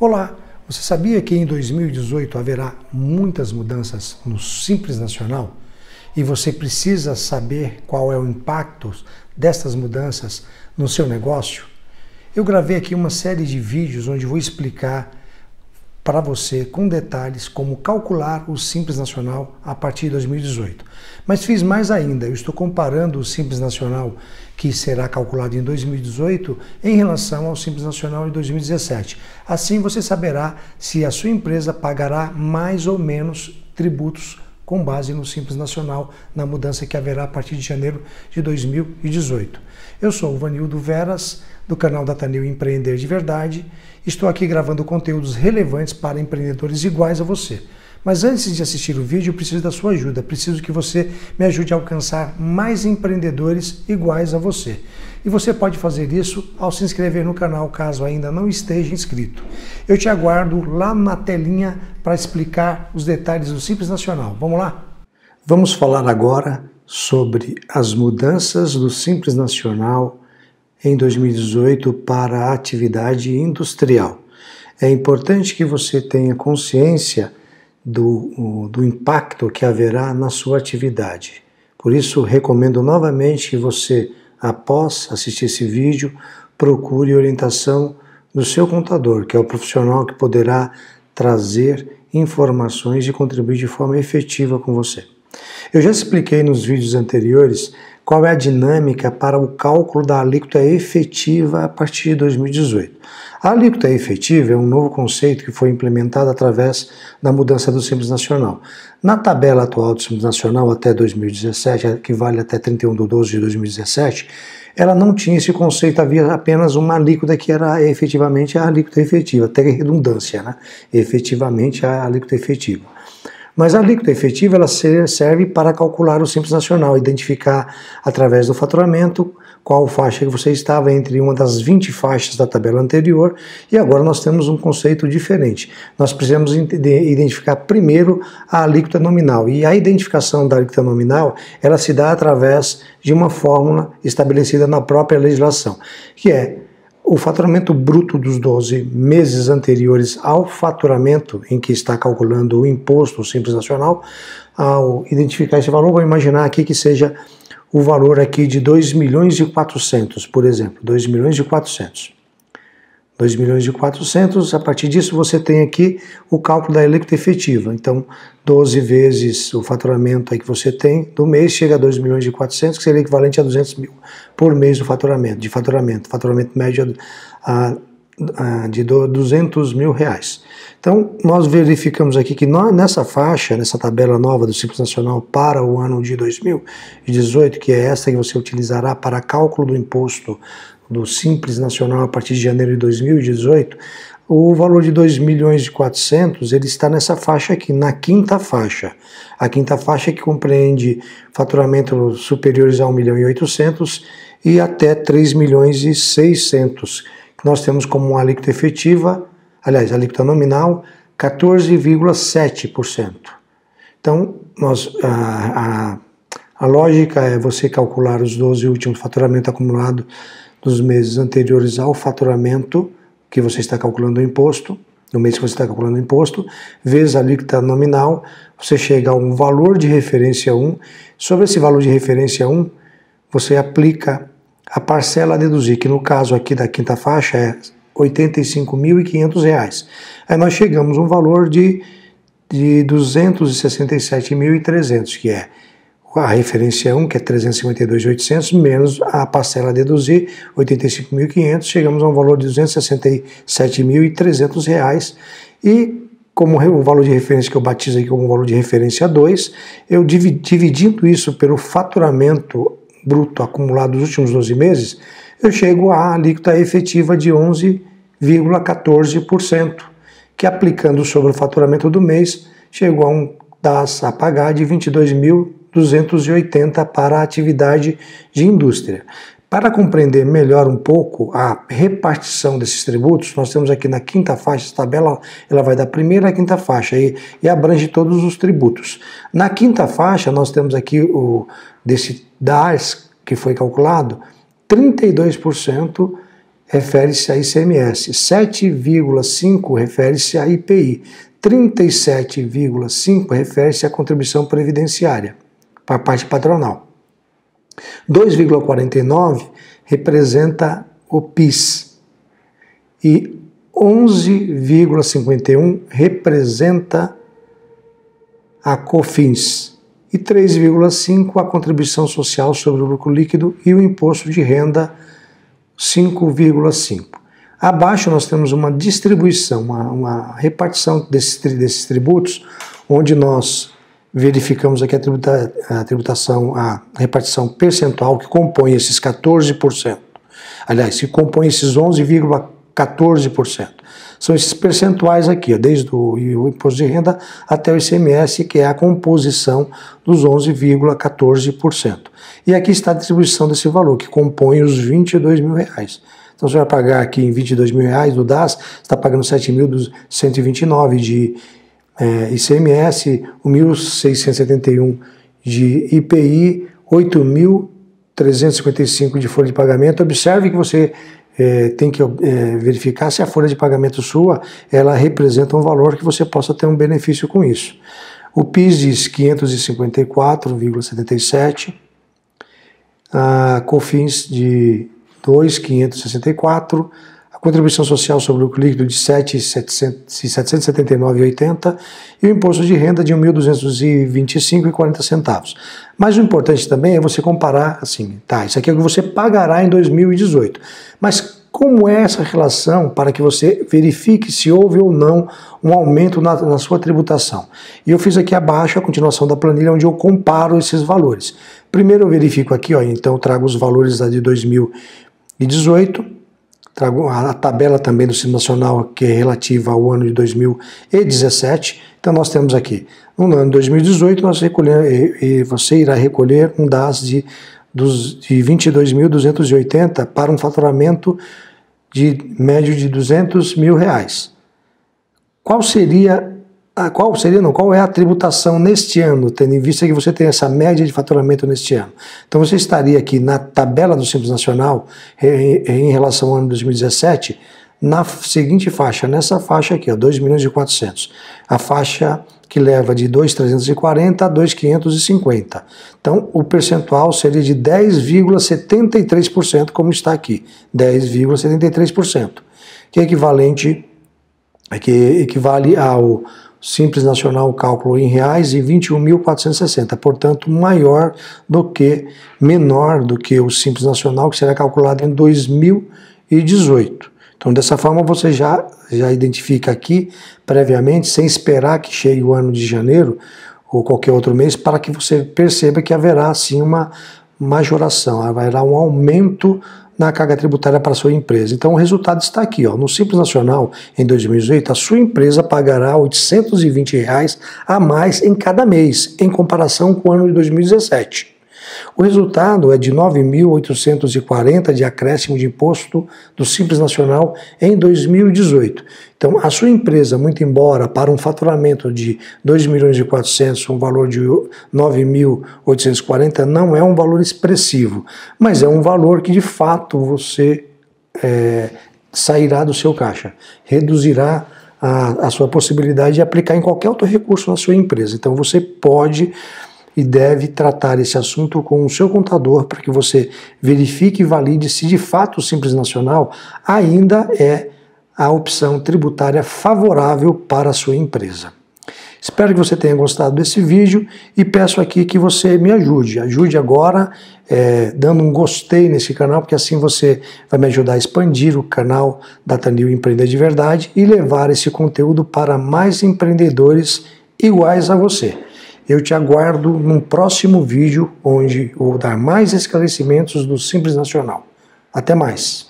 Olá, você sabia que em 2018 haverá muitas mudanças no Simples Nacional? E você precisa saber qual é o impacto destas mudanças no seu negócio? Eu gravei aqui uma série de vídeos onde vou explicar para você com detalhes como calcular o Simples Nacional a partir de 2018. Mas fiz mais ainda, eu estou comparando o Simples Nacional que será calculado em 2018 em relação ao Simples Nacional de 2017. Assim você saberá se a sua empresa pagará mais ou menos tributos com base no Simples Nacional, na mudança que haverá a partir de janeiro de 2018. Eu sou o Vanildo Veras, do canal Data Empreender de Verdade, estou aqui gravando conteúdos relevantes para empreendedores iguais a você. Mas antes de assistir o vídeo, eu preciso da sua ajuda. Preciso que você me ajude a alcançar mais empreendedores iguais a você. E você pode fazer isso ao se inscrever no canal, caso ainda não esteja inscrito. Eu te aguardo lá na telinha para explicar os detalhes do Simples Nacional. Vamos lá? Vamos falar agora sobre as mudanças do Simples Nacional em 2018 para a atividade industrial. É importante que você tenha consciência do, do impacto que haverá na sua atividade. Por isso, recomendo novamente que você, após assistir esse vídeo, procure orientação do seu contador, que é o profissional que poderá trazer informações e contribuir de forma efetiva com você. Eu já expliquei nos vídeos anteriores qual é a dinâmica para o cálculo da alíquota efetiva a partir de 2018. A alíquota efetiva é um novo conceito que foi implementado através da mudança do Simples Nacional. Na tabela atual do Simples Nacional até 2017, que vale até 31 de 12 de 2017, ela não tinha esse conceito, havia apenas uma alíquota que era efetivamente a alíquota efetiva, até redundância, né? efetivamente a alíquota efetiva. Mas a alíquota efetiva ela serve para calcular o Simples Nacional, identificar através do faturamento qual faixa que você estava entre uma das 20 faixas da tabela anterior e agora nós temos um conceito diferente. Nós precisamos identificar primeiro a alíquota nominal e a identificação da alíquota nominal ela se dá através de uma fórmula estabelecida na própria legislação, que é o faturamento bruto dos 12 meses anteriores ao faturamento em que está calculando o imposto simples nacional, ao identificar esse valor, vou imaginar aqui que seja o valor aqui de 2 milhões e 400, por exemplo, 2 milhões e 400. 2 milhões e 400, a partir disso você tem aqui o cálculo da alíquota efetiva. Então, 12 vezes o faturamento aí que você tem do mês chega a 2 milhões e 400, que seria equivalente a 200 mil por mês do faturamento, de faturamento, faturamento médio é, a, a, de 200 mil reais. Então, nós verificamos aqui que nós, nessa faixa, nessa tabela nova do Simples Nacional para o ano de 2018, que é essa que você utilizará para cálculo do imposto do Simples Nacional a partir de janeiro de 2018, o valor de 2 milhões e 400, ele está nessa faixa aqui, na quinta faixa. A quinta faixa que compreende faturamento superiores a 1 milhão e 800 e até 3 milhões e 600. Nós temos como alíquota efetiva, aliás, alíquota nominal, 14,7%. Então, nós, a, a, a lógica é você calcular os 12 últimos faturamento acumulado dos meses anteriores ao faturamento que você está calculando o imposto, no mês que você está calculando o imposto, vezes a alíquota nominal, você chega a um valor de referência 1. Sobre esse valor de referência 1, você aplica a parcela a deduzir, que no caso aqui da quinta faixa é R$ 85.500. Aí nós chegamos a um valor de, de 267.300, que é a referência 1, é que é 352.800, menos a parcela a deduzir, 85.500, chegamos a um valor de R$ 267.300. Reais, e como o valor de referência que eu batizo aqui como valor de referência 2, eu dividindo isso pelo faturamento bruto acumulado dos últimos 12 meses, eu chego à alíquota efetiva de 11,14%, que aplicando sobre o faturamento do mês, chegou a um DAS a pagar de 22 mil 280 para a atividade de indústria. Para compreender melhor um pouco a repartição desses tributos, nós temos aqui na quinta faixa, essa tabela ela vai da primeira à quinta faixa e, e abrange todos os tributos. Na quinta faixa, nós temos aqui o desse DARS que foi calculado, 32% refere-se a ICMS, 7,5% refere-se a IPI, 37,5% refere-se à contribuição previdenciária para a parte patronal. 2,49 representa o PIS e 11,51 representa a COFINS e 3,5 a contribuição social sobre o lucro líquido e o imposto de renda 5,5. Abaixo nós temos uma distribuição, uma, uma repartição desses, desses tributos, onde nós verificamos aqui a, tributa, a tributação, a repartição percentual que compõe esses 14%. Aliás, que compõe esses 11,14%. São esses percentuais aqui, ó, desde o, o, imposto de renda até o ICMS, que é a composição dos 11,14%. E aqui está a distribuição desse valor, que compõe os 22 mil reais. Então você vai pagar aqui em 22 mil reais do DAS, está pagando 7.129 de é, ICMS, o 1.671 de IPI, 8.355 de folha de pagamento. Observe que você é, tem que é, verificar se a folha de pagamento sua ela representa um valor que você possa ter um benefício com isso. O PIS diz 554,77, a COFINS de 2,564 contribuição social sobre o lucro líquido de 7,779,80 e o imposto de renda de 1.225,40 centavos. Mas o importante também é você comparar assim, tá, isso aqui é o que você pagará em 2018, mas como é essa relação para que você verifique se houve ou não um aumento na, na sua tributação. E eu fiz aqui abaixo a continuação da planilha onde eu comparo esses valores. Primeiro eu verifico aqui, ó, então eu trago os valores da de 2018, Trago a tabela também do Simples Nacional, que é relativa ao ano de 2017. Então, nós temos aqui, no ano de 2018, nós recolher, e, você irá recolher um DAS de, dos, de 22.280 para um faturamento de médio de 200 mil reais. Qual seria ah, qual seria, não, qual é a tributação neste ano, tendo em vista que você tem essa média de faturamento neste ano? Então você estaria aqui na tabela do Simples Nacional em, em relação ao ano 2017 na seguinte faixa, nessa faixa aqui, ó, 2 milhões e 400. A faixa que leva de 2,340 a 2,550. Então, o percentual seria de 10,73%, como está aqui, 10,73%, que é equivalente é que equivale ao Simples Nacional, cálculo em reais, e 21.460, portanto, maior do que, menor do que o Simples Nacional, que será calculado em 2018. Então, dessa forma, você já, já identifica aqui, previamente, sem esperar que chegue o ano de janeiro ou qualquer outro mês, para que você perceba que haverá, sim, uma majoração, haverá um aumento na carga tributária para a sua empresa. Então o resultado está aqui, ó. no Simples Nacional, em 2018, a sua empresa pagará R$ 820 reais a mais em cada mês, em comparação com o ano de 2017. O resultado é de 9.840 de acréscimo de imposto do Simples Nacional em 2018. Então, a sua empresa, muito embora para um faturamento de 2 milhões e 400, um valor de 9.840 não é um valor expressivo, mas é um valor que de fato você é, sairá do seu caixa, reduzirá a, a, sua possibilidade de aplicar em qualquer outro recurso na sua empresa. Então você pode e deve tratar esse assunto com o seu contador para que você verifique e valide se de fato o Simples Nacional ainda é a opção tributária favorável para a sua empresa. Espero que você tenha gostado desse vídeo e peço aqui que você me ajude. Ajude agora é, dando um gostei nesse canal, porque assim você vai me ajudar a expandir o canal Data Tanil Empreender de Verdade e levar esse conteúdo para mais empreendedores iguais a você. Eu te aguardo num próximo vídeo onde vou dar mais esclarecimentos do Simples Nacional. Até mais!